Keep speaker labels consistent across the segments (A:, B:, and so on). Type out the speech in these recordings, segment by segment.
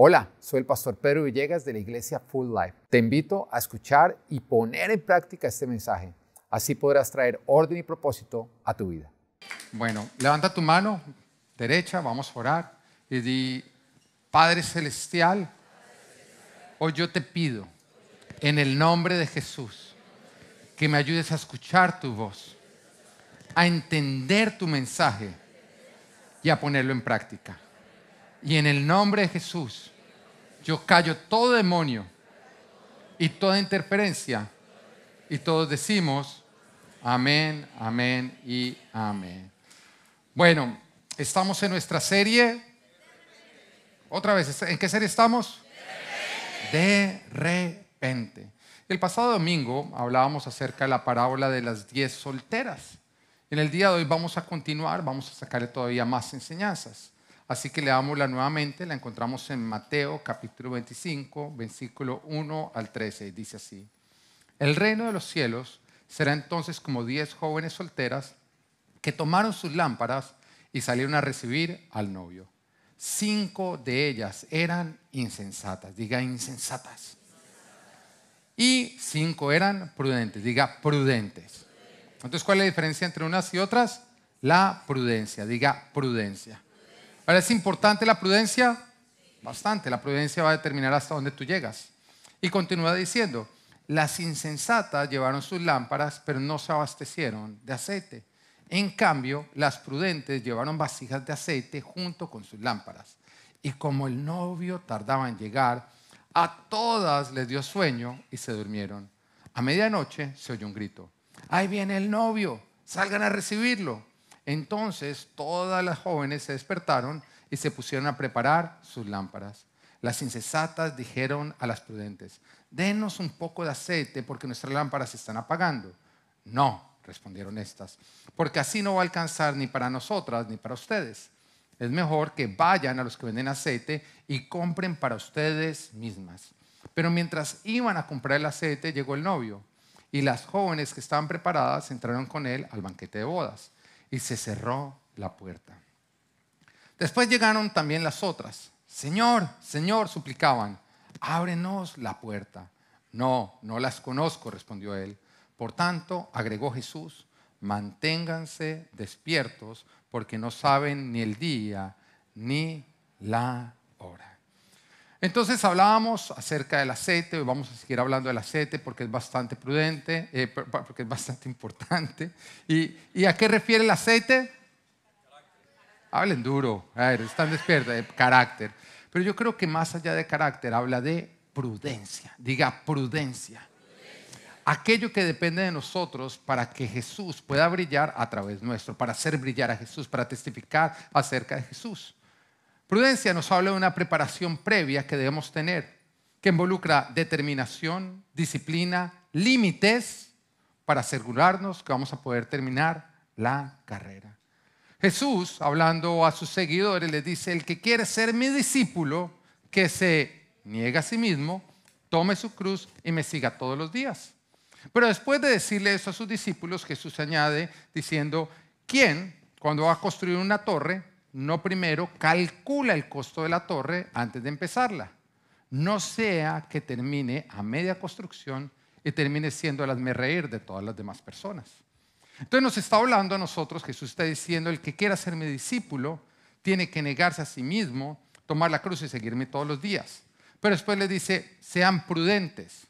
A: Hola, soy el pastor Pedro Villegas de la iglesia Full Life. Te invito a escuchar y poner en práctica este mensaje. Así podrás traer orden y propósito a tu vida. Bueno, levanta tu mano derecha, vamos a orar y di, Padre Celestial, hoy yo te pido en el nombre de Jesús que me ayudes a escuchar tu voz, a entender tu mensaje y a ponerlo en práctica. Y en el nombre de Jesús, yo callo todo demonio y toda interferencia. Y todos decimos, amén, amén y amén. Bueno, estamos en nuestra serie. Otra vez, ¿en qué serie estamos? De repente. El pasado domingo hablábamos acerca de la parábola de las diez solteras. En el día de hoy vamos a continuar, vamos a sacarle todavía más enseñanzas. Así que leámosla nuevamente, la encontramos en Mateo capítulo 25, versículo 1 al 13, dice así. El reino de los cielos será entonces como diez jóvenes solteras que tomaron sus lámparas y salieron a recibir al novio. Cinco de ellas eran insensatas, diga insensatas. Y cinco eran prudentes, diga prudentes. Entonces, ¿cuál es la diferencia entre unas y otras? La prudencia, diga prudencia. Ahora, ¿es importante la prudencia? Bastante, la prudencia va a determinar hasta dónde tú llegas. Y continúa diciendo, las insensatas llevaron sus lámparas, pero no se abastecieron de aceite. En cambio, las prudentes llevaron vasijas de aceite junto con sus lámparas. Y como el novio tardaba en llegar, a todas les dio sueño y se durmieron. A medianoche se oyó un grito. Ahí viene el novio, salgan a recibirlo. Entonces todas las jóvenes se despertaron y se pusieron a preparar sus lámparas. Las insensatas dijeron a las prudentes, denos un poco de aceite porque nuestras lámparas se están apagando. No, respondieron estas, porque así no va a alcanzar ni para nosotras ni para ustedes. Es mejor que vayan a los que venden aceite y compren para ustedes mismas. Pero mientras iban a comprar el aceite, llegó el novio y las jóvenes que estaban preparadas entraron con él al banquete de bodas y se cerró la puerta. Después llegaron también las otras. Señor, Señor, suplicaban, ábrenos la puerta. No, no las conozco, respondió él. Por tanto, agregó Jesús, manténganse despiertos porque no saben ni el día ni la hora. Entonces hablábamos acerca del aceite, hoy vamos a seguir hablando del aceite porque es bastante prudente, eh, porque es bastante importante. ¿Y, a qué refiere el aceite? Hablen duro, están despiertos, de eh, carácter. Pero yo creo que más allá de carácter habla de prudencia, diga prudencia. Aquello que depende de nosotros para que Jesús pueda brillar a través nuestro, para hacer brillar a Jesús, para testificar acerca de Jesús. Prudencia nos habla de una preparación previa que debemos tener, que involucra determinación, disciplina, límites, para asegurarnos que vamos a poder terminar la carrera. Jesús, hablando a sus seguidores, les dice, el que quiere ser mi discípulo, que se niegue a sí mismo, tome su cruz y me siga todos los días. Pero después de decirle eso a sus discípulos, Jesús añade diciendo, ¿quién cuando va a construir una torre no primero calcula el costo de la torre antes de empezarla. No sea que termine a media construcción y termine siendo el reír de todas las demás personas. Entonces nos está hablando a nosotros, Jesús está diciendo, el que quiera ser mi discípulo tiene que negarse a sí mismo, tomar la cruz y seguirme todos los días. Pero después le dice, sean prudentes,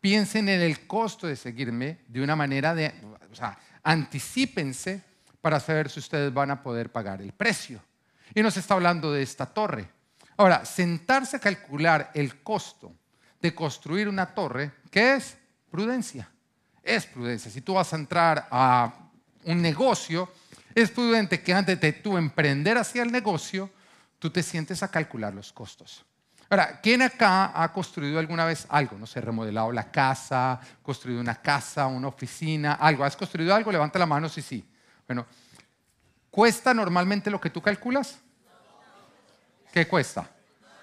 A: piensen en el costo de seguirme de una manera de, o sea, anticipense para saber si ustedes van a poder pagar el precio. Y nos está hablando de esta torre. Ahora, sentarse a calcular el costo de construir una torre, ¿qué es? Prudencia. Es prudencia. Si tú vas a entrar a un negocio, es prudente que antes de tú emprender hacia el negocio, tú te sientes a calcular los costos. Ahora, ¿quién acá ha construido alguna vez algo? No sé, remodelado la casa, construido una casa, una oficina, algo. ¿Has construido algo? Levanta la mano si sí. Bueno, ¿cuesta normalmente lo que tú calculas? ¿Qué cuesta?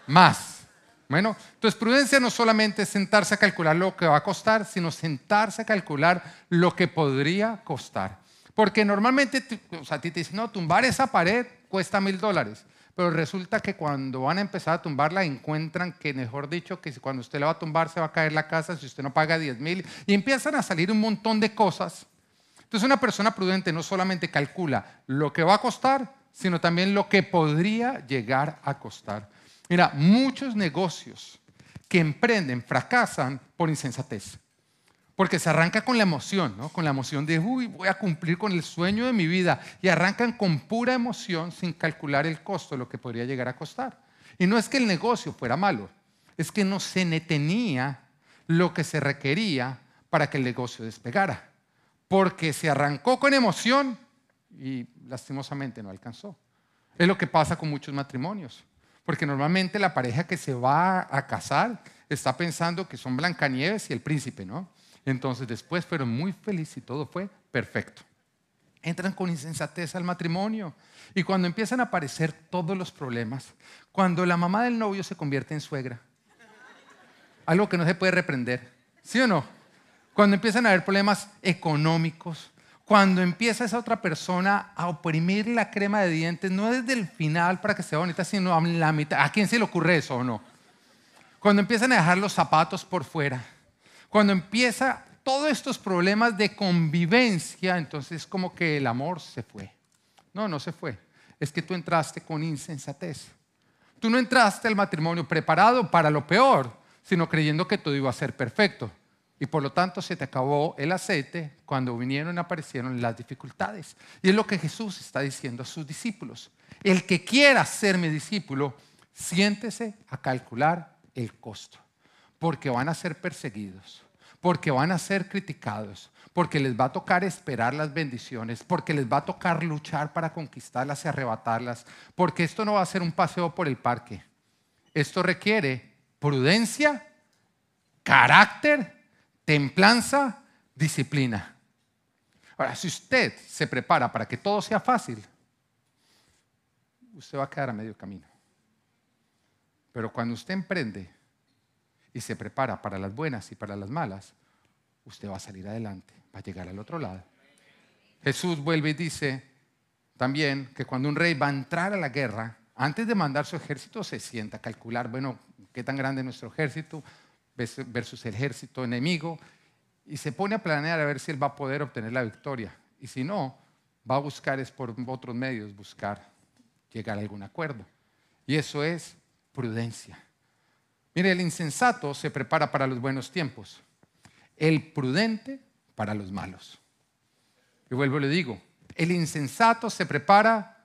A: Más. Bueno, entonces prudencia no solamente es sentarse a calcular lo que va a costar, sino sentarse a calcular lo que podría costar. Porque normalmente o sea, a ti te dicen, no, tumbar esa pared cuesta mil dólares. Pero resulta que cuando van a empezar a tumbarla encuentran que, mejor dicho, que cuando usted la va a tumbar se va a caer la casa si usted no paga diez mil. Y empiezan a salir un montón de cosas entonces una persona prudente no solamente calcula lo que va a costar, sino también lo que podría llegar a costar. Mira, muchos negocios que emprenden fracasan por insensatez. Porque se arranca con la emoción, ¿no? Con la emoción de, uy, voy a cumplir con el sueño de mi vida. Y arrancan con pura emoción sin calcular el costo, lo que podría llegar a costar. Y no es que el negocio fuera malo, es que no se tenía lo que se requería para que el negocio despegara porque se arrancó con emoción y lastimosamente no alcanzó. Es lo que pasa con muchos matrimonios, porque normalmente la pareja que se va a casar está pensando que son Blancanieves y el príncipe, ¿no? Entonces después fueron muy felices y todo fue perfecto. Entran con insensatez al matrimonio y cuando empiezan a aparecer todos los problemas, cuando la mamá del novio se convierte en suegra, algo que no se puede reprender, ¿sí o no? cuando empiezan a haber problemas económicos, cuando empieza esa otra persona a oprimir la crema de dientes, no desde el final para que sea bonita, sino a la mitad. ¿A quién se le ocurre eso o no? Cuando empiezan a dejar los zapatos por fuera, cuando empieza todos estos problemas de convivencia, entonces como que el amor se fue. No, no se fue. Es que tú entraste con insensatez. Tú no entraste al matrimonio preparado para lo peor, sino creyendo que todo iba a ser perfecto y por lo tanto se te acabó el aceite cuando vinieron y aparecieron las dificultades. Y es lo que Jesús está diciendo a sus discípulos. El que quiera ser mi discípulo, siéntese a calcular el costo, porque van a ser perseguidos, porque van a ser criticados, porque les va a tocar esperar las bendiciones, porque les va a tocar luchar para conquistarlas y arrebatarlas, porque esto no va a ser un paseo por el parque. Esto requiere prudencia, carácter, templanza, disciplina. Ahora, si usted se prepara para que todo sea fácil, usted va a quedar a medio camino. Pero cuando usted emprende y se prepara para las buenas y para las malas, usted va a salir adelante, va a llegar al otro lado. Jesús vuelve y dice también que cuando un rey va a entrar a la guerra, antes de mandar su ejército, se sienta a calcular, bueno, qué tan grande es nuestro ejército, versus el ejército enemigo y se pone a planear a ver si él va a poder obtener la victoria. Y si no, va a buscar es por otros medios, buscar llegar a algún acuerdo. Y eso es prudencia. Mire, el insensato se prepara para los buenos tiempos, el prudente para los malos. Y vuelvo y le digo, el insensato se prepara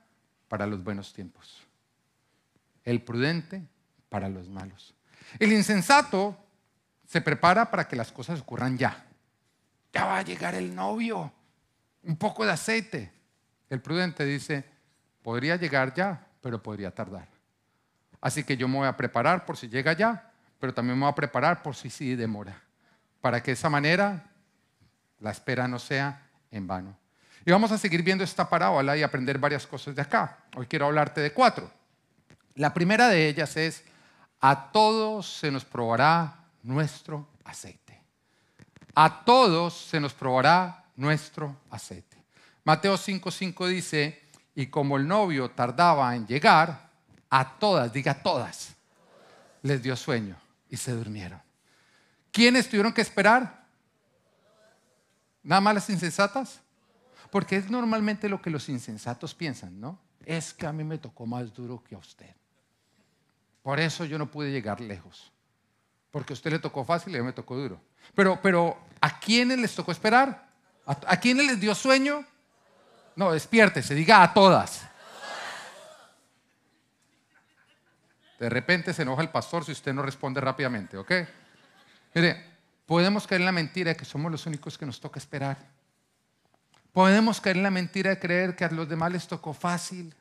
A: para los buenos tiempos, el prudente para los malos. El insensato se prepara para que las cosas ocurran ya. Ya va a llegar el novio, un poco de aceite. El prudente dice, podría llegar ya, pero podría tardar. Así que yo me voy a preparar por si llega ya, pero también me voy a preparar por si sí demora. Para que de esa manera la espera no sea en vano. Y vamos a seguir viendo esta parábola y aprender varias cosas de acá. Hoy quiero hablarte de cuatro. La primera de ellas es, a todos se nos probará nuestro aceite. A todos se nos probará nuestro aceite. Mateo 5:5 5 dice, y como el novio tardaba en llegar, a todas, diga a todas, les dio sueño y se durmieron. ¿Quiénes tuvieron que esperar? ¿Nada más las insensatas? Porque es normalmente lo que los insensatos piensan, ¿no? Es que a mí me tocó más duro que a usted. Por eso yo no pude llegar lejos. Porque a usted le tocó fácil y a mí me tocó duro. Pero, pero ¿a quiénes les tocó esperar? ¿A, quiénes les dio sueño? No, despiértese, diga a todas. De repente se enoja el pastor si usted no responde rápidamente, ¿ok? Mire, podemos caer en la mentira de que somos los únicos que nos toca esperar. Podemos caer en la mentira de creer que a los demás les tocó fácil.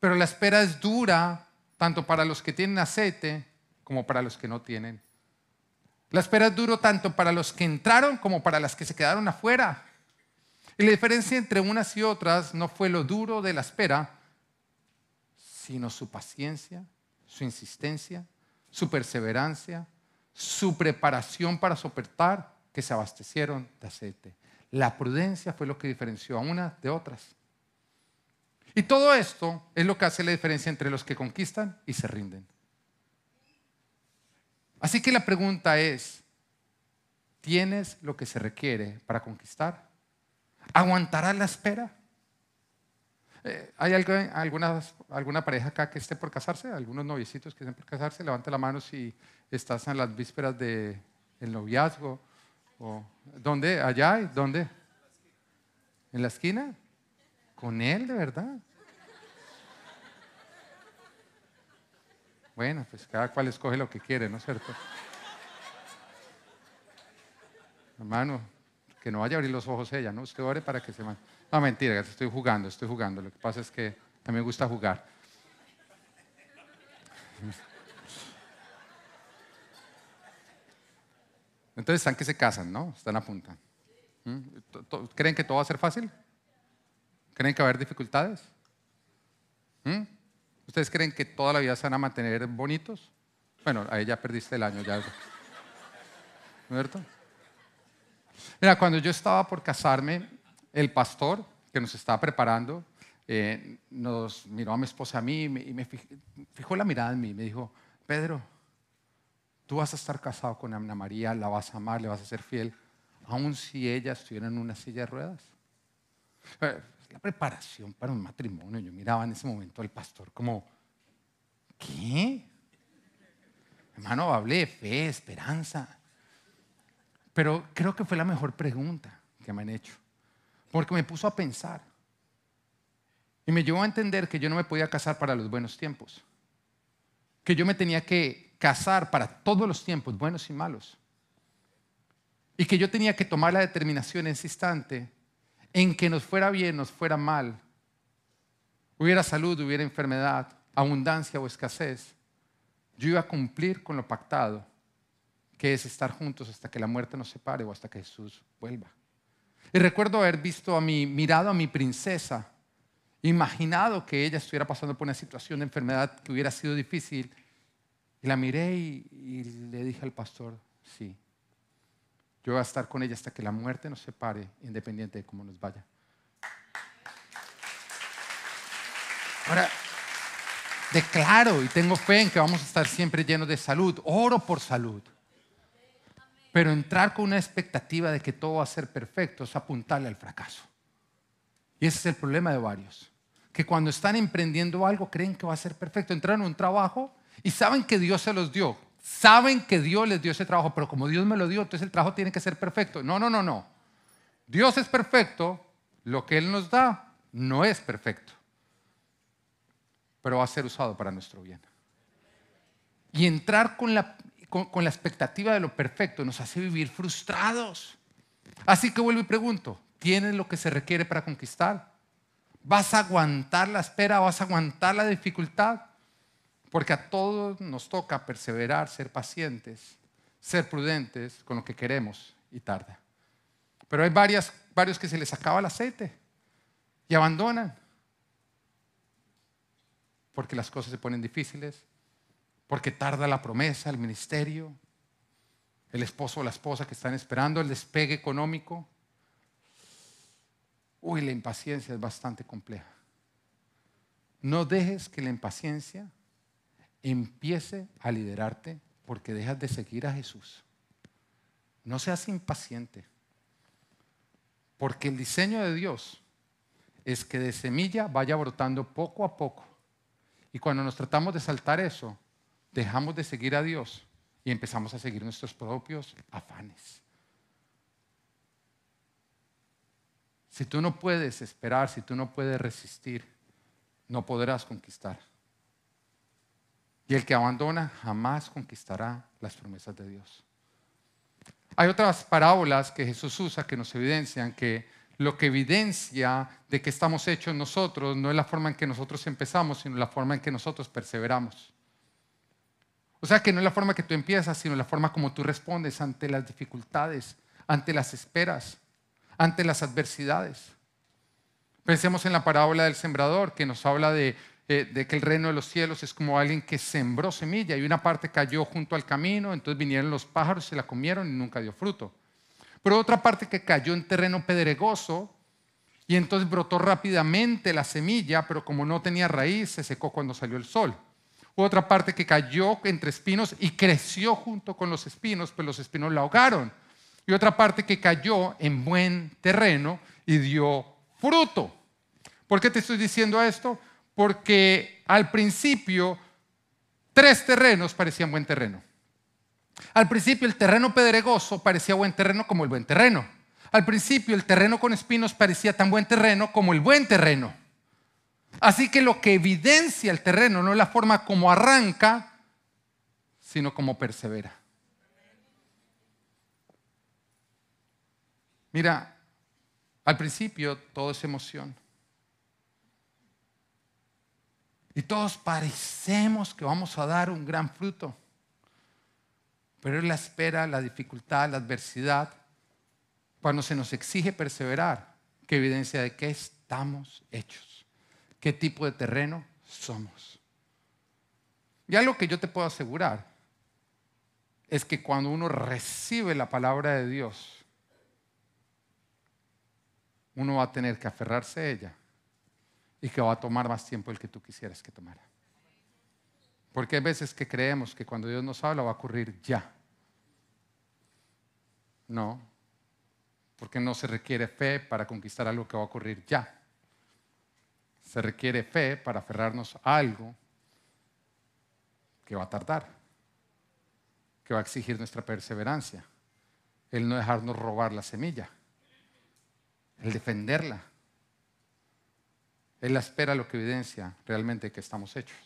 A: Pero la espera es dura tanto para los que tienen aceite como para los que no tienen. La espera es duro tanto para los que entraron como para las que se quedaron afuera. Y la diferencia entre unas y otras no fue lo duro de la espera, sino su paciencia, su insistencia, su perseverancia, su preparación para soportar que se abastecieron de aceite. La prudencia fue lo que diferenció a unas de otras. Y todo esto es lo que hace la diferencia entre los que conquistan y se rinden. Así que la pregunta es, ¿tienes lo que se requiere para conquistar? ¿Aguantarás la espera? Eh, ¿Hay alguna, pareja acá que esté por casarse? ¿Algunos noviecitos que estén por casarse? Levanta la mano si estás en las vísperas del noviazgo. O, ¿Dónde? ¿Allá? ¿Dónde? ¿En la esquina? ¿Con él, de verdad? Bueno, pues cada cual escoge lo que quiere, ¿no es cierto? Hermano, que no vaya a abrir los ojos ella, ¿no? Usted ore para que se... Man... No, mentira, estoy jugando, estoy jugando. Lo que pasa es que a mí me gusta jugar. Entonces están que se casan, ¿no? Están a punta. ¿Mm? ¿Creen que todo va a ser fácil? ¿Creen que va a haber dificultades? ¿Mm? ¿Ustedes creen que toda la vida se van a mantener bonitos? Bueno, ahí ya perdiste el año, ya. muerto Mira, cuando yo estaba por casarme, el pastor que nos estaba preparando eh, nos miró a mi esposa a mí y me, fijó, la mirada en mí. Me dijo, Pedro, tú vas a estar casado con Ana María, la vas a amar, le vas a ser fiel, aun si ella estuviera en una silla de ruedas. Eh, la preparación para un matrimonio. Yo miraba en ese momento al pastor como, ¿qué? Hermano, hablé fe, esperanza. Pero creo que fue la mejor pregunta que me han hecho, porque me puso a pensar y me llevó a entender que yo no me podía casar para los buenos tiempos, que yo me tenía que casar para todos los tiempos, buenos y malos, y que yo tenía que tomar la determinación en ese instante en que nos fuera bien, nos fuera mal, hubiera salud, hubiera enfermedad, abundancia o escasez, yo iba a cumplir con lo pactado, que es estar juntos hasta que la muerte nos separe o hasta que Jesús vuelva. Y recuerdo haber visto a mi, mirado a mi princesa, imaginado que ella estuviera pasando por una situación de enfermedad que hubiera sido difícil, y la miré y le dije al pastor, sí, yo voy a estar con ella hasta que la muerte nos separe, independiente de cómo nos vaya. Ahora, declaro y tengo fe en que vamos a estar siempre llenos de salud. Oro por salud. Pero entrar con una expectativa de que todo va a ser perfecto es apuntarle al fracaso. Y ese es el problema de varios. Que cuando están emprendiendo algo creen que va a ser perfecto. Entraron a un trabajo y saben que Dios se los dio. Saben que Dios les dio ese trabajo, pero como Dios me lo dio, entonces el trabajo tiene que ser perfecto. No, no, no, no. Dios es perfecto, lo que Él nos da no es perfecto, pero va a ser usado para nuestro bien. Y entrar con la, la expectativa de lo perfecto nos hace vivir frustrados. Así que vuelvo y pregunto, ¿tienes lo que se requiere para conquistar? ¿Vas a aguantar la espera? ¿Vas a aguantar la dificultad? Porque a todos nos toca perseverar, ser pacientes, ser prudentes con lo que queremos y tarda. Pero hay varios que se les acaba el aceite y abandonan. Porque las cosas se ponen difíciles, porque tarda la promesa, el ministerio, el esposo o la esposa que están esperando, el despegue económico. Uy, la impaciencia es bastante compleja. No dejes que la impaciencia empiece a liderarte porque dejas de seguir a Jesús. No seas impaciente, porque el diseño de Dios es que de semilla vaya brotando poco a poco. Y cuando nos tratamos de saltar eso, dejamos de seguir a Dios y empezamos a seguir nuestros propios afanes. Si tú no puedes esperar, si tú no puedes resistir, no podrás conquistar. Y el que abandona jamás conquistará las promesas de Dios. Hay otras parábolas que Jesús usa que nos evidencian que lo que evidencia de que estamos hechos nosotros no es la forma en que nosotros empezamos, sino la forma en que nosotros perseveramos. O sea que no es la forma que tú empiezas, sino la forma como tú respondes ante las dificultades, ante las esperas, ante las adversidades. Pensemos en la parábola del sembrador que nos habla de de que el reino de los cielos es como alguien que sembró semilla y una parte cayó junto al camino, entonces vinieron los pájaros, se la comieron y nunca dio fruto. Pero otra parte que cayó en terreno pedregoso y entonces brotó rápidamente la semilla, pero como no tenía raíz, se secó cuando salió el sol. otra parte que cayó entre espinos y creció junto con los espinos, pero pues los espinos la ahogaron. Y otra parte que cayó en buen terreno y dio fruto. ¿Por qué te estoy diciendo esto? porque al principio tres terrenos parecían buen terreno. Al principio el terreno pedregoso parecía buen terreno como el buen terreno. Al principio el terreno con espinos parecía tan buen terreno como el buen terreno. Así que lo que evidencia el terreno no es la forma como arranca, sino como persevera. Mira, al principio todo es emoción. Y todos parecemos que vamos a dar un gran fruto. Pero es la espera, la dificultad, la adversidad, cuando se nos exige perseverar, que evidencia de qué estamos hechos, qué tipo de terreno somos. Y algo que yo te puedo asegurar es que cuando uno recibe la palabra de Dios, uno va a tener que aferrarse a ella y que va a tomar más tiempo el que tú quisieras que tomara. Porque hay veces que creemos que cuando Dios nos habla va a ocurrir ya. No, porque no se requiere fe para conquistar algo que va a ocurrir ya. Se requiere fe para aferrarnos a algo que va a tardar, que va a exigir nuestra perseverancia, el no dejarnos robar la semilla, el defenderla, él la espera lo que evidencia realmente que estamos hechos.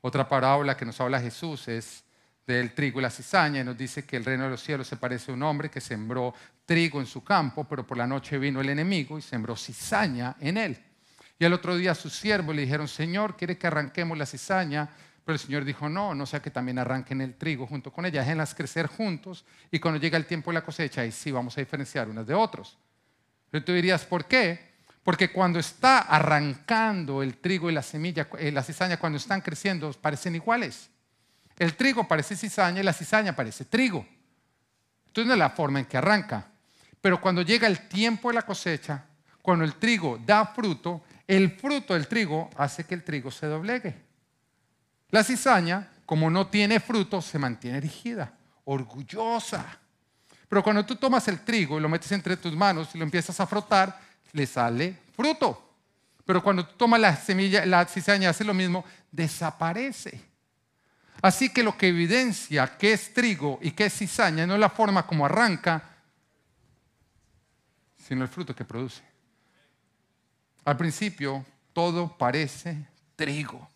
A: Otra parábola que nos habla Jesús es del trigo y la cizaña y nos dice que el reino de los cielos se parece a un hombre que sembró trigo en su campo, pero por la noche vino el enemigo y sembró cizaña en él. Y al otro día sus siervos le dijeron, Señor, ¿quiere que arranquemos la cizaña? Pero el Señor dijo, no, no sea que también arranquen el trigo junto con ella, déjenlas crecer juntos y cuando llega el tiempo de la cosecha, ahí sí vamos a diferenciar unas de otras. Pero tú dirías, ¿por qué? Porque cuando está arrancando el trigo y la semilla, eh, la cizaña, cuando están creciendo, parecen iguales. El trigo parece cizaña y la cizaña parece trigo. Entonces no es la forma en que arranca. Pero cuando llega el tiempo de la cosecha, cuando el trigo da fruto, el fruto del trigo hace que el trigo se doblegue. La cizaña, como no tiene fruto, se mantiene erigida, orgullosa. Pero cuando tú tomas el trigo y lo metes entre tus manos y lo empiezas a frotar, le sale fruto. Pero cuando tú tomas la semilla, la cizaña hace lo mismo, desaparece. Así que lo que evidencia que es trigo y que es cizaña no es la forma como arranca, sino el fruto que produce. Al principio todo parece trigo,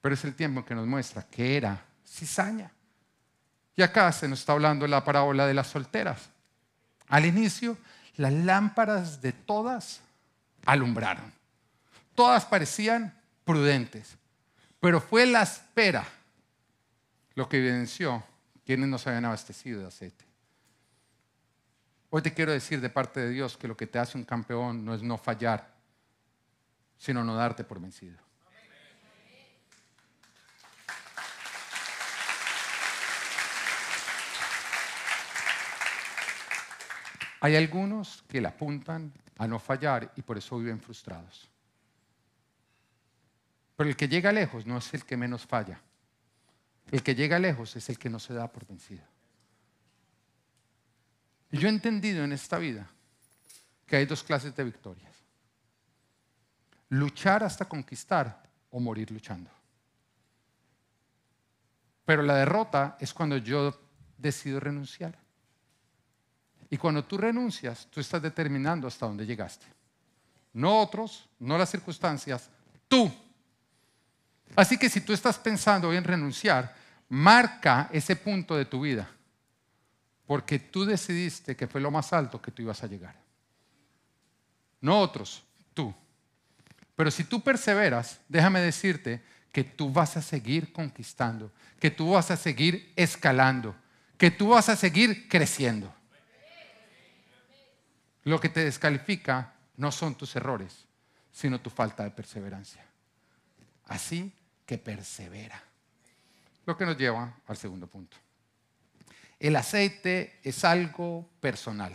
A: pero es el tiempo que nos muestra que era cizaña. Y acá se nos está hablando la parábola de las solteras. Al inicio las lámparas de todas alumbraron. Todas parecían prudentes, pero fue la espera lo que evidenció quienes se habían abastecido de aceite. Hoy te quiero decir de parte de Dios que lo que te hace un campeón no es no fallar, sino no darte por vencido. Hay algunos que le apuntan a no fallar y por eso viven frustrados. Pero el que llega lejos no es el que menos falla. El que llega lejos es el que no se da por vencido. yo he entendido en esta vida que hay dos clases de victorias. Luchar hasta conquistar o morir luchando. Pero la derrota es cuando yo decido renunciar. Y cuando tú renuncias, tú estás determinando hasta dónde llegaste. No otros, no las circunstancias, tú. Así que si tú estás pensando en renunciar, marca ese punto de tu vida, porque tú decidiste que fue lo más alto que tú ibas a llegar. No otros, tú. Pero si tú perseveras, déjame decirte que tú vas a seguir conquistando, que tú vas a seguir escalando, que tú vas a seguir creciendo. Lo que te descalifica no son tus errores, sino tu falta de perseverancia. Así que persevera. Lo que nos lleva al segundo punto. El aceite es algo personal.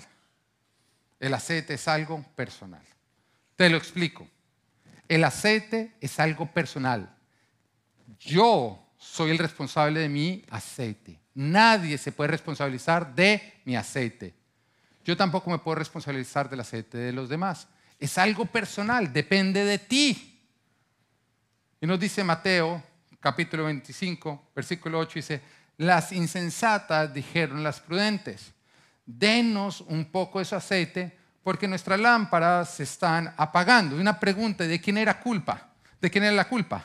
A: El aceite es algo personal. Te lo explico. El aceite es algo personal. Yo soy el responsable de mi aceite. Nadie se puede responsabilizar de mi aceite. Yo tampoco me puedo responsabilizar del aceite de los demás. Es algo personal, depende de ti. Y nos dice Mateo, capítulo 25, versículo 8, dice, las insensatas dijeron las prudentes, denos un poco de su aceite porque nuestras lámparas se están apagando. Y una pregunta, ¿de quién era culpa? ¿De quién era la culpa?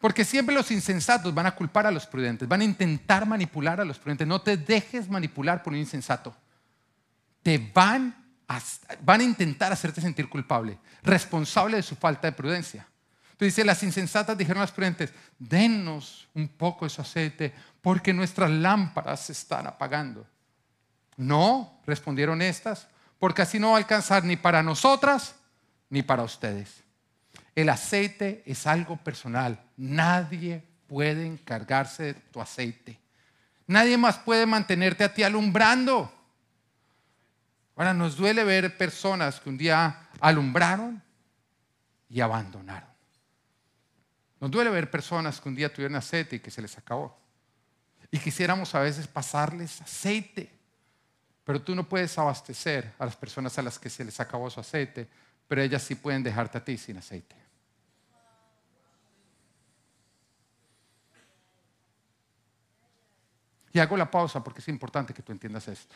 A: Porque siempre los insensatos van a culpar a los prudentes, van a intentar manipular a los prudentes. No te dejes manipular por un insensato te van a, van a intentar hacerte sentir culpable, responsable de su falta de prudencia. Entonces dice, las insensatas dijeron a las prudentes, Denos un poco de su aceite porque nuestras lámparas se están apagando. No, respondieron estas, porque así no va a alcanzar ni para nosotras ni para ustedes. El aceite es algo personal. Nadie puede encargarse de tu aceite. Nadie más puede mantenerte a ti alumbrando. Ahora nos duele ver personas que un día alumbraron y abandonaron. Nos duele ver personas que un día tuvieron aceite y que se les acabó. Y quisiéramos a veces pasarles aceite, pero tú no puedes abastecer a las personas a las que se les acabó su aceite, pero ellas sí pueden dejarte a ti sin aceite. Y hago la pausa porque es importante que tú entiendas esto.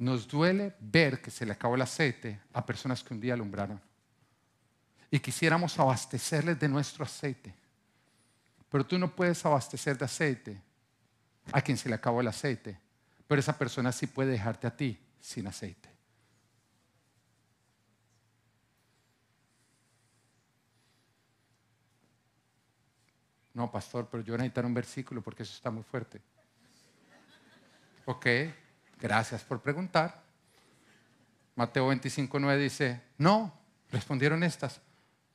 A: Nos duele ver que se le acabó el aceite a personas que un día alumbraron. Y quisiéramos abastecerles de nuestro aceite. Pero tú no puedes abastecer de aceite a quien se le acabó el aceite. Pero esa persona sí puede dejarte a ti sin aceite. No, pastor, pero yo voy a necesitar un versículo porque eso está muy fuerte. Ok. Gracias por preguntar. Mateo 25.9 dice, no, respondieron estas,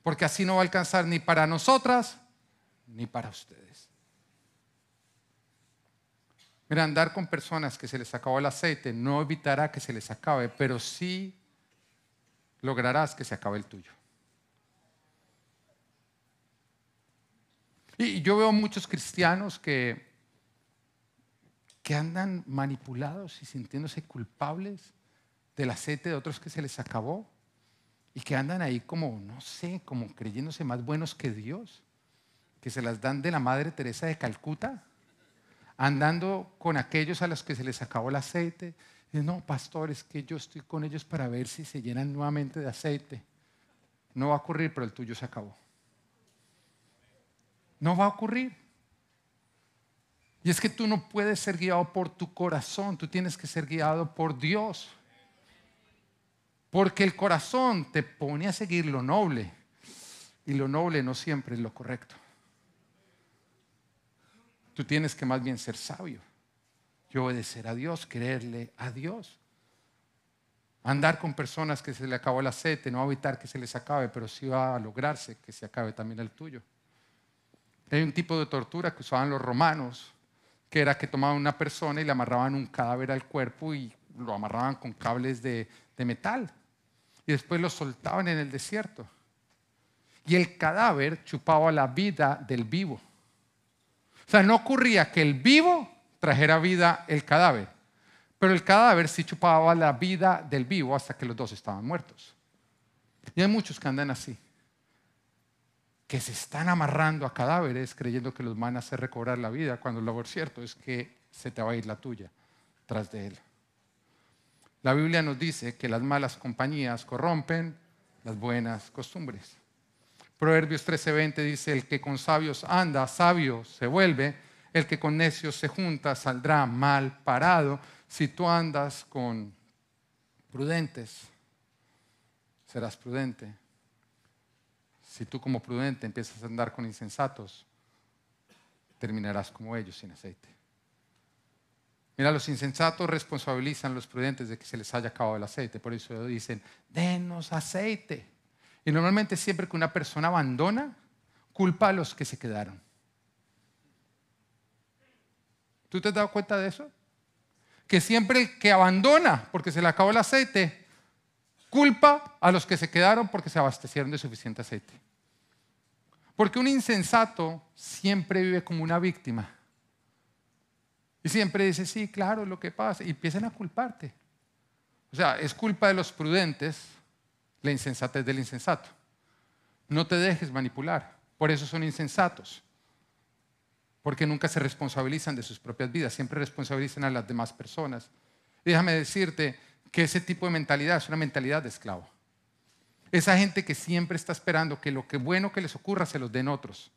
A: porque así no va a alcanzar ni para nosotras ni para ustedes. Mira, andar con personas que se les acabó el aceite no evitará que se les acabe, pero sí lograrás que se acabe el tuyo. Y yo veo muchos cristianos que que andan manipulados y sintiéndose culpables del aceite de otros que se les acabó y que andan ahí como, no sé, como creyéndose más buenos que Dios, que se las dan de la Madre Teresa de Calcuta, andando con aquellos a los que se les acabó el aceite. Y no, pastor, es que yo estoy con ellos para ver si se llenan nuevamente de aceite. No va a ocurrir, pero el tuyo se acabó. No va a ocurrir. Y es que tú no puedes ser guiado por tu corazón, tú tienes que ser guiado por Dios. Porque el corazón te pone a seguir lo noble y lo noble no siempre es lo correcto. Tú tienes que más bien ser sabio y obedecer a Dios, creerle a Dios. Andar con personas que se le acabó la aceite, no va a evitar que se les acabe, pero sí va a lograrse que se acabe también el tuyo. Hay un tipo de tortura que usaban los romanos que era que tomaban una persona y le amarraban un cadáver al cuerpo y lo amarraban con cables de, metal. Y después lo soltaban en el desierto. Y el cadáver chupaba la vida del vivo. O sea, no ocurría que el vivo trajera vida el cadáver, pero el cadáver sí chupaba la vida del vivo hasta que los dos estaban muertos. Y hay muchos que andan así que se están amarrando a cadáveres creyendo que los van a hacer recobrar la vida, cuando lo cierto es que se te va a ir la tuya tras de él. La Biblia nos dice que las malas compañías corrompen las buenas costumbres. Proverbios 13:20 dice, el que con sabios anda, sabio se vuelve, el que con necios se junta saldrá mal parado. Si tú andas con prudentes, serás prudente. Si tú como prudente empiezas a andar con insensatos, terminarás como ellos sin aceite. Mira, los insensatos responsabilizan a los prudentes de que se les haya acabado el aceite. Por eso dicen, denos aceite. Y normalmente siempre que una persona abandona, culpa a los que se quedaron. ¿Tú te has dado cuenta de eso? Que siempre que abandona porque se le acabó el aceite, culpa a los que se quedaron porque se abastecieron de suficiente aceite. Porque un insensato siempre vive como una víctima. Y siempre dice, sí, claro, lo que pasa. Y empiezan a culparte. O sea, es culpa de los prudentes la insensatez del insensato. No te dejes manipular. Por eso son insensatos. Porque nunca se responsabilizan de sus propias vidas. Siempre responsabilizan a las demás personas. déjame decirte que ese tipo de mentalidad es una mentalidad de esclavo. Esa gente que siempre está esperando que lo que bueno que les ocurra se los den otros.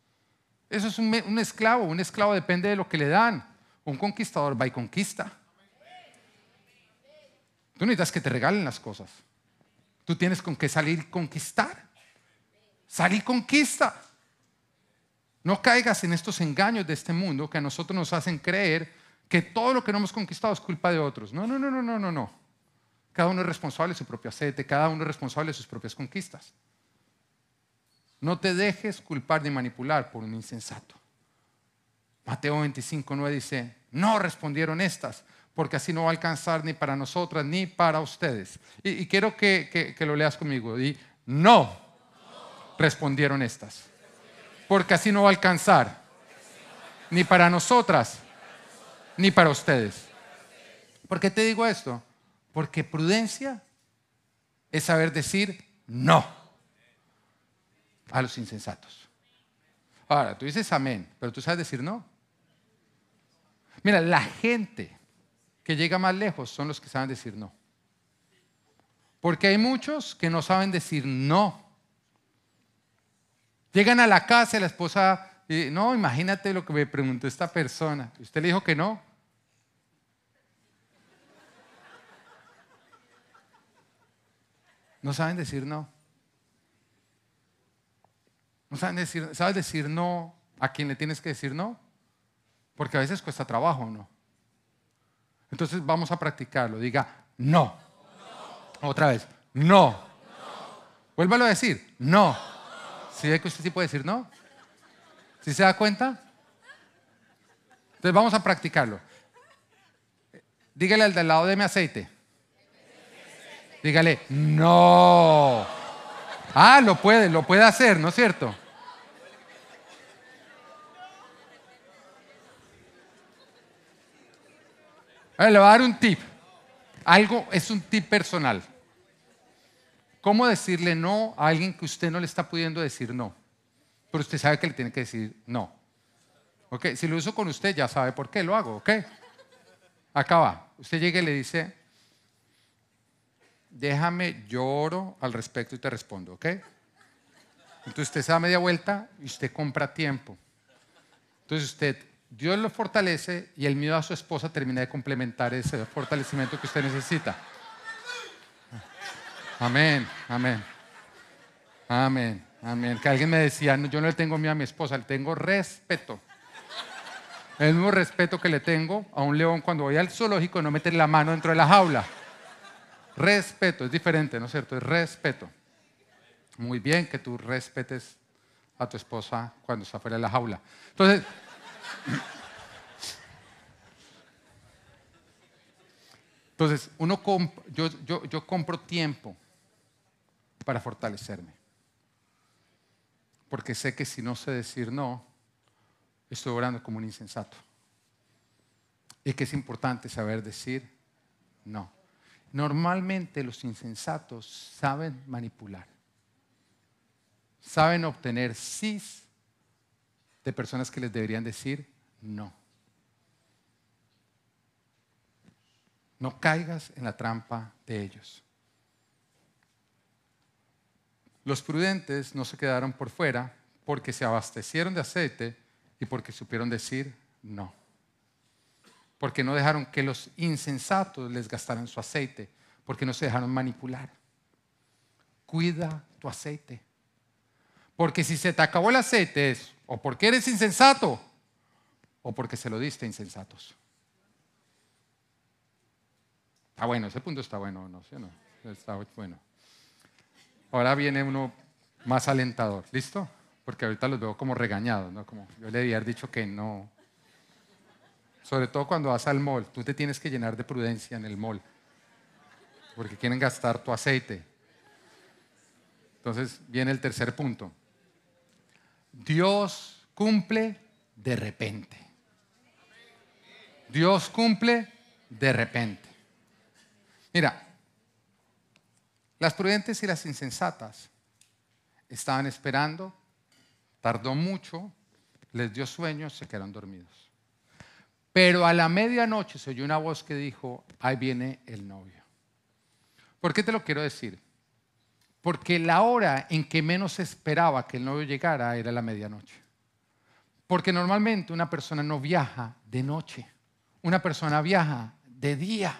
A: Eso es un, esclavo. Un esclavo depende de lo que le dan. Un conquistador va y conquista. Tú necesitas que te regalen las cosas. Tú tienes con qué salir y conquistar. salir y conquista. No caigas en estos engaños de este mundo que a nosotros nos hacen creer que todo lo que no hemos conquistado es culpa de otros. no, no, no, no, no, no. Cada uno es responsable de su propio aceite, cada uno es responsable de sus propias conquistas. No te dejes culpar ni manipular por un insensato. Mateo 25, 9 dice, no respondieron estas, porque así no va a alcanzar ni para nosotras ni para ustedes. Y, quiero que, lo leas conmigo. Y no, respondieron estas, porque así no va a alcanzar ni para nosotras ni para ustedes. ¿Por qué te digo esto? Porque prudencia es saber decir no a los insensatos. Ahora, tú dices amén, pero tú sabes decir no. Mira, la gente que llega más lejos son los que saben decir no. Porque hay muchos que no saben decir no. Llegan a la casa y la esposa, eh, no, imagínate lo que me preguntó esta persona. Usted le dijo que no, No saben decir no. No saben decir, sabes decir no a quien le tienes que decir no, porque a veces cuesta trabajo, ¿no? Entonces vamos a practicarlo. Diga no. Otra vez, no. Vuélvalo a decir, no. ¿Sí ve que usted sí puede decir no? ¿Sí se da cuenta? Entonces vamos a practicarlo. Dígale al del lado, de mi aceite. Dígale, no. Ah, lo puede, lo puede hacer, ¿no es cierto? A le voy a dar un tip. Algo es un tip personal. ¿Cómo decirle no a alguien que usted no le está pudiendo decir no? Pero usted sabe que le tiene que decir no. ¿Ok? Si lo uso con usted, ya sabe por qué lo hago, ¿ok? Acaba. Usted llega y le dice, déjame, lloro al respecto y te respondo, ¿ok? Entonces usted se da media vuelta y usted compra tiempo. Entonces usted, Dios lo fortalece y el miedo a su esposa termina de complementar ese fortalecimiento que usted necesita. Amén, amén. Amén, amén. Que alguien me decía, yo no le tengo miedo a mi esposa, le tengo respeto. El mismo respeto que le tengo a un león cuando voy al zoológico no meten la mano dentro de la jaula. Respeto, es diferente, ¿no es cierto? Es respeto. Muy bien que tú respetes a tu esposa cuando está fuera de la jaula. Entonces, entonces uno yo, yo compro tiempo para fortalecerme. Porque sé que si no sé decir no, estoy orando como un insensato. Y que es importante saber decir no. Normalmente los insensatos saben manipular, saben obtener sí de personas que les deberían decir no. No caigas en la trampa de ellos. Los prudentes no se quedaron por fuera porque se abastecieron de aceite y porque supieron decir no porque no dejaron que los insensatos les gastaran su aceite, porque no se dejaron manipular. Cuida tu aceite. Porque si se te acabó el aceite es o porque eres insensato o porque se lo diste a insensatos. Está bueno, ese punto está bueno, ¿no? no? Está bueno. Ahora viene uno más alentador, ¿listo? Porque ahorita los veo como regañados, ¿no? Como yo le había dicho que no, sobre todo cuando vas al mall, tú te tienes que llenar de prudencia en el mall, porque quieren gastar tu aceite. Entonces viene el tercer punto. Dios cumple de repente. Dios cumple de repente. Mira, las prudentes y las insensatas estaban esperando, tardó mucho, les dio sueños, se quedaron dormidos. Pero a la medianoche se oyó una voz que dijo, ahí viene el novio. ¿Por qué te lo quiero decir? Porque la hora en que menos esperaba que el novio llegara era la medianoche. Porque normalmente una persona no viaja de noche, una persona viaja de día.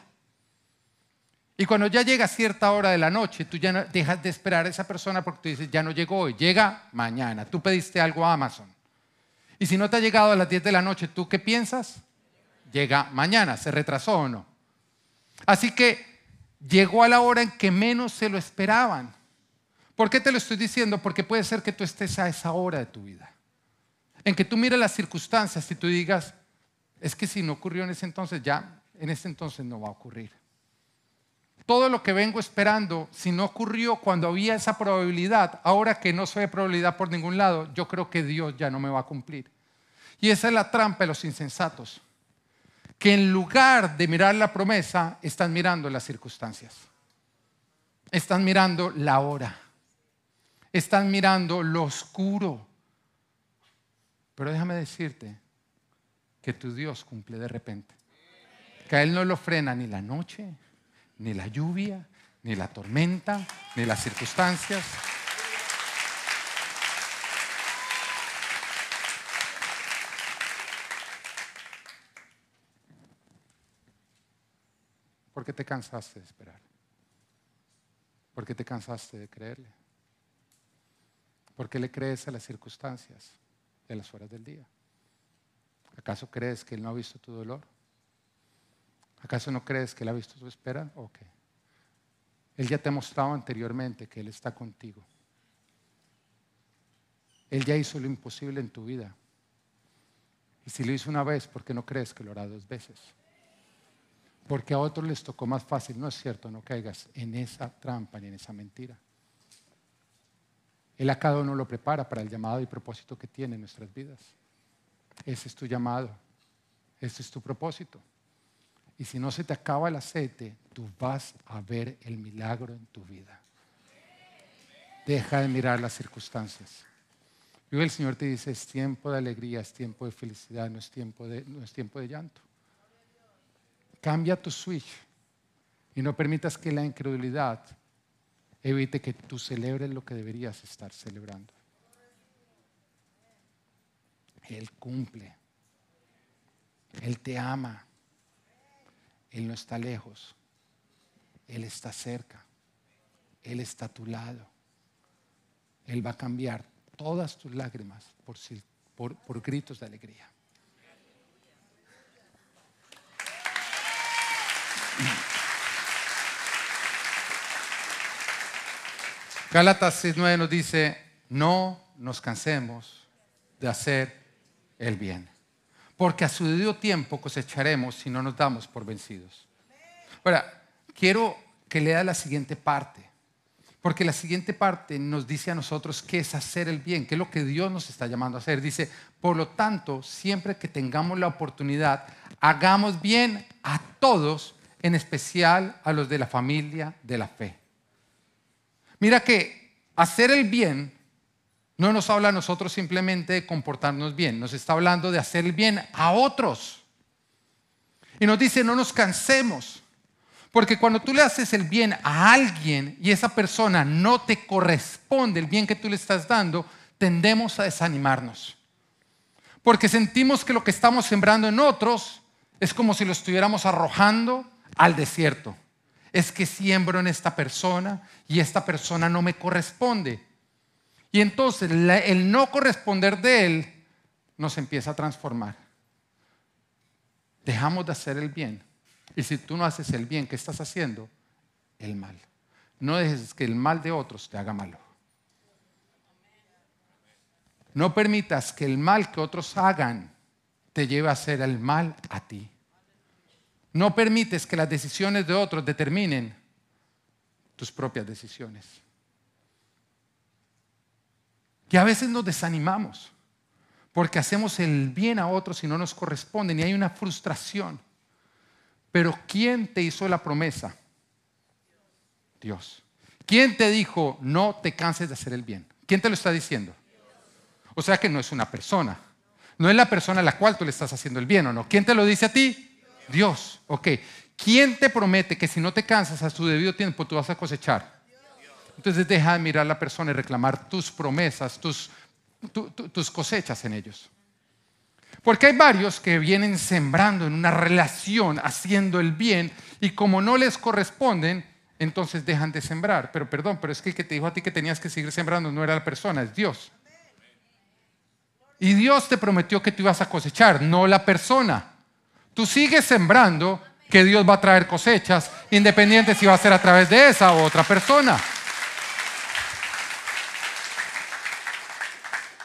A: Y cuando ya llega cierta hora de la noche, tú ya dejas de esperar a esa persona porque tú dices, ya no llegó hoy, llega mañana. Tú pediste algo a Amazon. Y si no te ha llegado a las 10 de la noche, ¿tú qué piensas? llega mañana, se retrasó o no. Así que llegó a la hora en que menos se lo esperaban. ¿Por qué te lo estoy diciendo? Porque puede ser que tú estés a esa hora de tu vida, en que tú mires las circunstancias y tú digas, es que si no ocurrió en ese entonces, ya en ese entonces no va a ocurrir. Todo lo que vengo esperando, si no ocurrió cuando había esa probabilidad, ahora que no soy de probabilidad por ningún lado, yo creo que Dios ya no me va a cumplir. Y esa es la trampa de los insensatos que en lugar de mirar la promesa, están mirando las circunstancias. Están mirando la hora. Están mirando lo oscuro. Pero déjame decirte que tu Dios cumple de repente. Que a Él no lo frena ni la noche, ni la lluvia, ni la tormenta, ni las circunstancias. ¿Por qué te cansaste de esperar. ¿Por qué te cansaste de creerle. ¿Por qué le crees a las circunstancias De a las horas del día. ¿Acaso crees que Él no ha visto tu dolor? ¿Acaso no crees que Él ha visto tu espera? ¿O qué? Él ya te ha mostrado anteriormente que Él está contigo. Él ya hizo lo imposible en tu vida. Y si lo hizo una vez, ¿por qué no crees que lo hará dos veces? porque a otros les tocó más fácil. No es cierto, no caigas en esa trampa ni en esa mentira. Él a cada uno lo prepara para el llamado y propósito que tiene en nuestras vidas. Ese es tu llamado, ese es tu propósito. Y si no se te acaba el aceite, tú vas a ver el milagro en tu vida. Deja de mirar las circunstancias. Y el Señor te dice, es tiempo de alegría, es tiempo de felicidad, no es tiempo de, no es tiempo de llanto. Cambia tu switch y no permitas que la incredulidad evite que tú celebres lo que deberías estar celebrando. Él cumple. Él te ama. Él no está lejos. Él está cerca. Él está a tu lado. Él va a cambiar todas tus lágrimas por, por gritos de alegría. Galatas 6.9 nos dice, no nos cansemos de hacer el bien, porque a su debido tiempo cosecharemos si no nos damos por vencidos. Ahora, quiero que lea la siguiente parte, porque la siguiente parte nos dice a nosotros qué es hacer el bien, qué es lo que Dios nos está llamando a hacer. Dice, por lo tanto, siempre que tengamos la oportunidad, hagamos bien a todos, en especial a los de la familia de la fe. Mira que hacer el bien no nos habla a nosotros simplemente de comportarnos bien, nos está hablando de hacer el bien a otros. Y nos dice, no nos cansemos, porque cuando tú le haces el bien a alguien y esa persona no te corresponde el bien que tú le estás dando, tendemos a desanimarnos. Porque sentimos que lo que estamos sembrando en otros es como si lo estuviéramos arrojando al desierto es que siembro en esta persona y esta persona no me corresponde. Y entonces el no corresponder de él nos empieza a transformar. Dejamos de hacer el bien. Y si tú no haces el bien, ¿qué estás haciendo? El mal. No dejes que el mal de otros te haga malo. No permitas que el mal que otros hagan te lleve a hacer el mal a ti. No permites que las decisiones de otros determinen tus propias decisiones. Y a veces nos desanimamos porque hacemos el bien a otros y no nos corresponden y hay una frustración. Pero ¿quién te hizo la promesa? Dios. ¿Quién te dijo, no te canses de hacer el bien? ¿Quién te lo está diciendo? O sea que no es una persona. No es la persona a la cual tú le estás haciendo el bien o no. ¿Quién te lo dice a ti? Dios, ok. ¿Quién te promete que si no te cansas a su debido tiempo pues tú vas a cosechar? Entonces deja de mirar a la persona y reclamar tus promesas, tus, tus cosechas en ellos. Porque hay varios que vienen sembrando en una relación, haciendo el bien, y como no les corresponden, entonces dejan de sembrar. Pero perdón, pero es que el que te dijo a ti que tenías que seguir sembrando no era la persona, es Dios. Y Dios te prometió que tú ibas a cosechar, no la persona. Tú sigues sembrando que Dios va a traer cosechas, independiente si va a ser a través de esa u otra persona.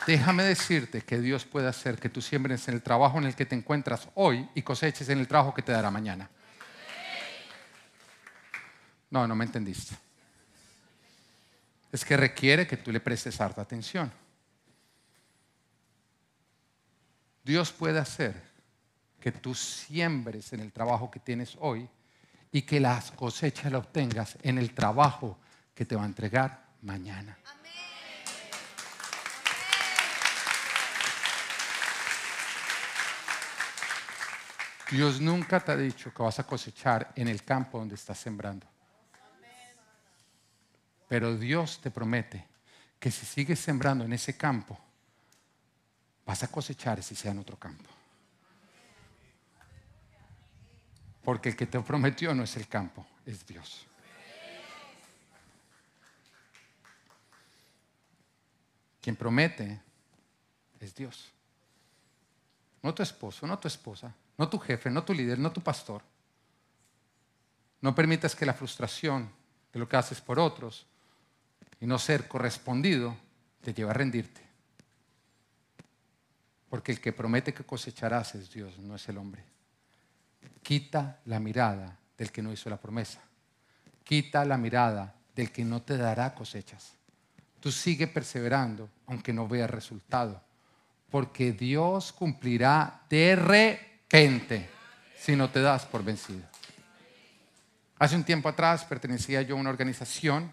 A: Déjame decirte que Dios puede hacer que tú siembres en el trabajo en el que te encuentras hoy y coseches en el trabajo que te dará mañana. No, no me entendiste. Es que requiere que tú le prestes harta atención. Dios puede hacer que tú siembres en el trabajo que tienes hoy y que las cosechas las obtengas en el trabajo que te va a entregar mañana. Dios nunca te ha dicho que vas a cosechar en el campo donde estás sembrando. Pero Dios te promete que si sigues sembrando en ese campo, vas a cosechar si sea en otro campo. Porque el que te prometió no es el campo, es Dios. Quien promete es Dios. No tu esposo, no tu esposa, no tu jefe, no tu líder, no tu pastor. No permitas que la frustración de lo que haces por otros y no ser correspondido te lleve a rendirte. Porque el que promete que cosecharás es Dios, no es el hombre. Quita la mirada del que no hizo la promesa. Quita la mirada del que no te dará cosechas. Tú sigue perseverando aunque no veas resultado, porque Dios cumplirá de repente si no te das por vencido. Hace un tiempo atrás pertenecía yo a una organización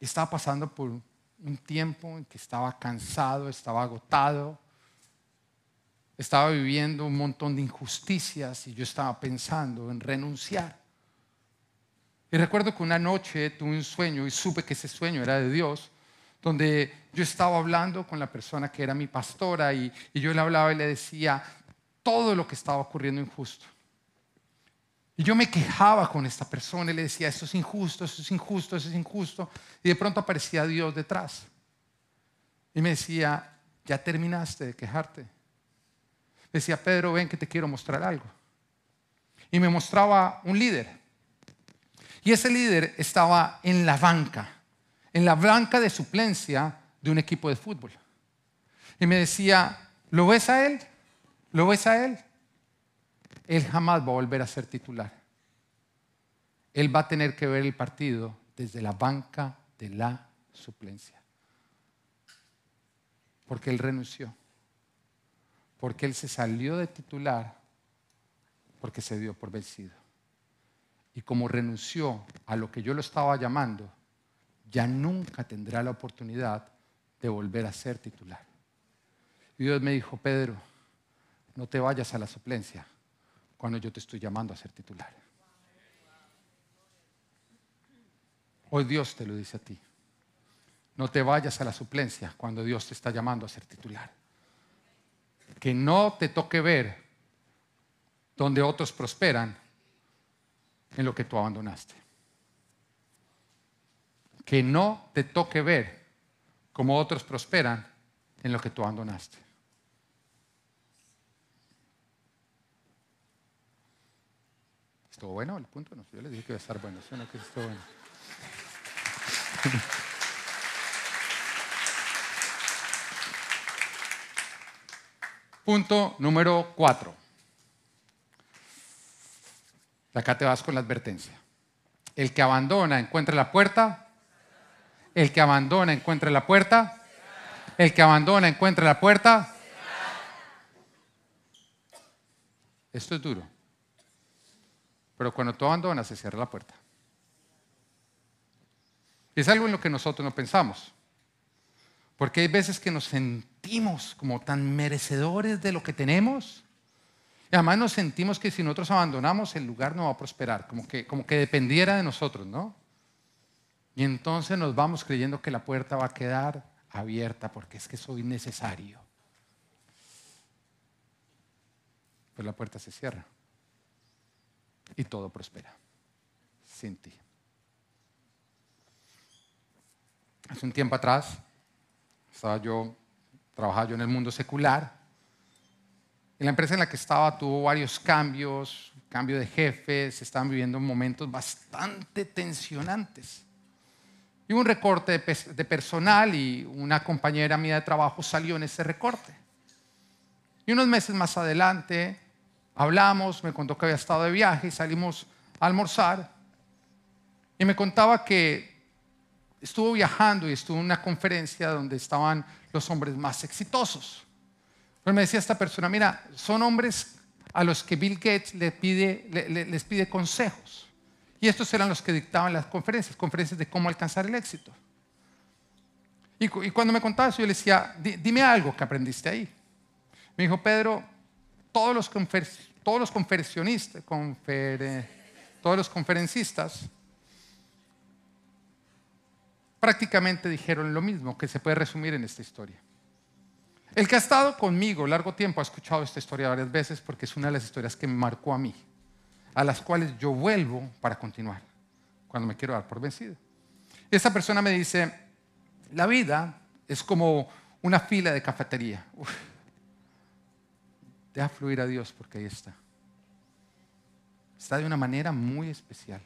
A: y estaba pasando por un tiempo en que estaba cansado, estaba agotado, estaba viviendo un montón de injusticias y yo estaba pensando en renunciar. Y recuerdo que una noche tuve un sueño y supe que ese sueño era de Dios, donde yo estaba hablando con la persona que era mi pastora y, yo le hablaba y le decía todo lo que estaba ocurriendo injusto. Y yo me quejaba con esta persona y le decía, esto es injusto, esto es injusto, esto es injusto. Y de pronto aparecía Dios detrás. Y me decía, ya terminaste de quejarte decía, Pedro, ven que te quiero mostrar algo. Y me mostraba un líder. Y ese líder estaba en la banca, en la banca de suplencia de un equipo de fútbol. Y me decía, ¿lo ves a él? ¿Lo ves a él? Él jamás va a volver a ser titular. Él va a tener que ver el partido desde la banca de la suplencia. Porque él renunció porque él se salió de titular porque se dio por vencido. Y como renunció a lo que yo lo estaba llamando, ya nunca tendrá la oportunidad de volver a ser titular. Y Dios me dijo, Pedro, no te vayas a la suplencia cuando yo te estoy llamando a ser titular. Hoy Dios te lo dice a ti. No te vayas a la suplencia cuando Dios te está llamando a ser titular que no te toque ver donde otros prosperan en lo que tú abandonaste. Que no te toque ver como otros prosperan en lo que tú abandonaste. ¿Estuvo bueno el punto? yo les dije que iba a estar bueno. o no que estuvo bueno. Punto número cuatro. Acá te vas con la advertencia. El que abandona encuentra la puerta. El que abandona encuentra la puerta. El que abandona encuentra la puerta. Esto es duro. Pero cuando tú abandonas, se cierra la puerta. Es algo en lo que nosotros no pensamos. Porque hay veces que nos sentimos sentimos como tan merecedores de lo que tenemos. Y además nos sentimos que si nosotros abandonamos, el lugar no va a prosperar, como que, como que dependiera de nosotros, ¿no? Y entonces nos vamos creyendo que la puerta va a quedar abierta porque es que soy necesario. Pero pues la puerta se cierra y todo prospera sin ti. Hace un tiempo atrás estaba yo trabajaba yo en el mundo secular. En la empresa en la que estaba tuvo varios cambios, cambio de jefe, se estaban viviendo momentos bastante tensionantes. Y hubo un recorte de, de personal y una compañera mía de trabajo salió en ese recorte. Y unos meses más adelante hablamos, me contó que había estado de viaje y salimos a almorzar. Y me contaba que estuvo viajando y estuvo en una conferencia donde estaban los hombres más exitosos. Pero me decía esta persona, mira, son hombres a los que Bill Gates les pide, consejos. Y estos eran los que dictaban las conferencias, conferencias de cómo alcanzar el éxito. Y, cuando me contaba eso, yo le decía, dime algo que aprendiste ahí. Me dijo, Pedro, todos los, confer, todos los conferencistas prácticamente dijeron lo mismo, que se puede resumir en esta historia. El que ha estado conmigo largo tiempo ha escuchado esta historia varias veces porque es una de las historias que me marcó a mí, a las cuales yo vuelvo para continuar cuando me quiero dar por vencido. Y esa persona me dice, la vida es como una fila de cafetería. Deja fluir a Dios porque ahí está. Está de una manera muy especial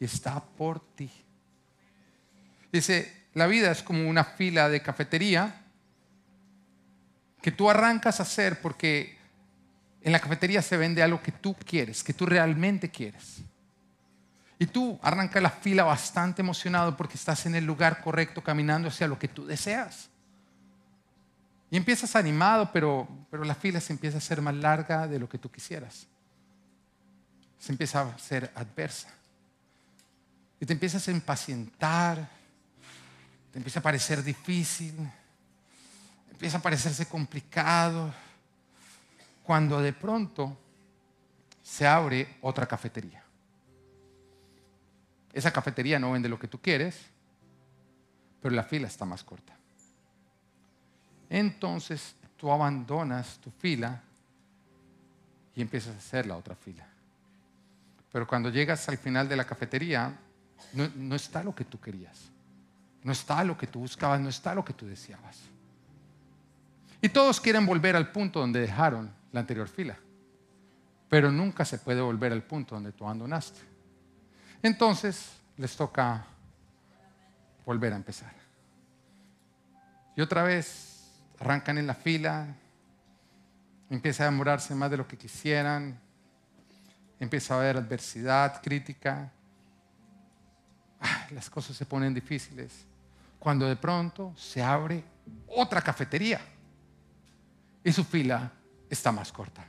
A: y está por ti. Dice, la vida es como una fila de cafetería que tú arrancas a hacer porque en la cafetería se vende algo que tú quieres, que tú realmente quieres. Y tú arrancas la fila bastante emocionado porque estás en el lugar correcto caminando hacia lo que tú deseas. Y empiezas animado, pero, pero la fila se empieza a ser más larga de lo que tú quisieras. Se empieza a ser adversa. Y te empiezas a impacientar, empieza a parecer difícil, empieza a parecerse complicado, cuando de pronto se abre otra cafetería. Esa cafetería no vende lo que tú quieres, pero la fila está más corta. Entonces tú abandonas tu fila y empiezas a hacer la otra fila. Pero cuando llegas al final de la cafetería, no, no está lo que tú querías. No está lo que tú buscabas, no está lo que tú deseabas. Y todos quieren volver al punto donde dejaron la anterior fila. Pero nunca se puede volver al punto donde tú abandonaste. Entonces les toca volver a empezar. Y otra vez arrancan en la fila, empieza a demorarse más de lo que quisieran, empieza a haber adversidad, crítica, las cosas se ponen difíciles cuando de pronto se abre otra cafetería y su fila está más corta.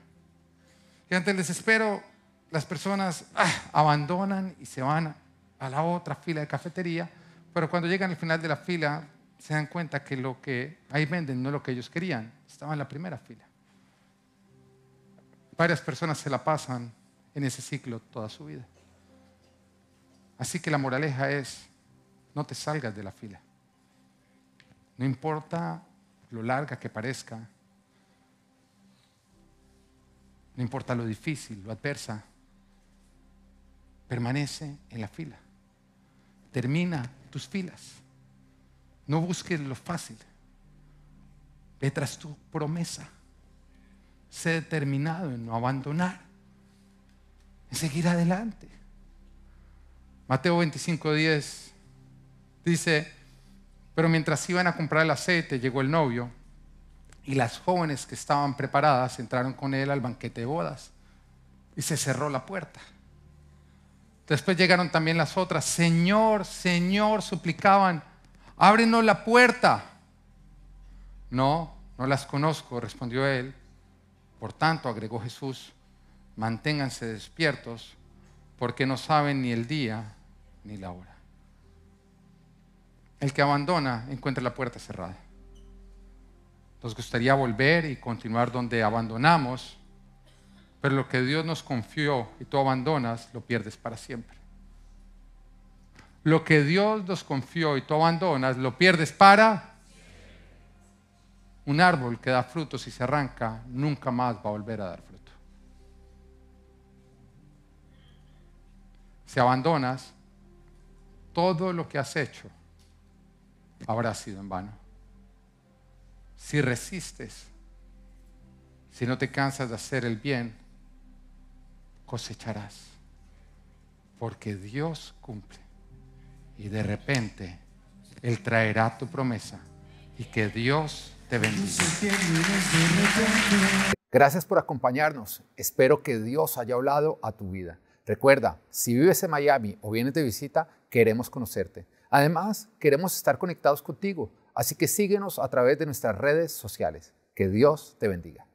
A: Y ante el desespero, las personas ah, abandonan y se van a la otra fila de cafetería, pero cuando llegan al final de la fila se dan cuenta que lo que ahí venden no es lo que ellos querían, estaba en la primera fila. Varias personas se la pasan en ese ciclo toda su vida. Así que la moraleja es, no te salgas de la fila. No importa lo larga que parezca. No importa lo difícil, lo adversa. Permanece en la fila. Termina tus filas. No busques lo fácil. Ve tras tu promesa. Sé determinado en no abandonar. En seguir adelante. Mateo 25, 10 dice, pero mientras iban a comprar el aceite, llegó el novio y las jóvenes que estaban preparadas entraron con él al banquete de bodas y se cerró la puerta. Después llegaron también las otras. Señor, Señor, suplicaban, ábrenos la puerta. No, no las conozco, respondió él. Por tanto, agregó Jesús, manténganse despiertos porque no saben ni el día ni la hora. El que abandona encuentra la puerta cerrada. Nos gustaría volver y continuar donde abandonamos, pero lo que Dios nos confió y tú abandonas, lo pierdes para siempre. Lo que Dios nos confió y tú abandonas, lo pierdes para... Un árbol que da frutos y se arranca, nunca más va a volver a dar fruto. Si abandonas todo lo que has hecho, habrá sido en vano. Si resistes, si no te cansas de hacer el bien, cosecharás. Porque Dios cumple. Y de repente Él traerá tu promesa. Y que Dios te bendiga. Gracias por acompañarnos. Espero que Dios haya hablado a tu vida. Recuerda, si vives en Miami o vienes de visita, queremos conocerte. Además, queremos estar conectados contigo, así que síguenos a través de nuestras redes sociales. Que Dios te bendiga.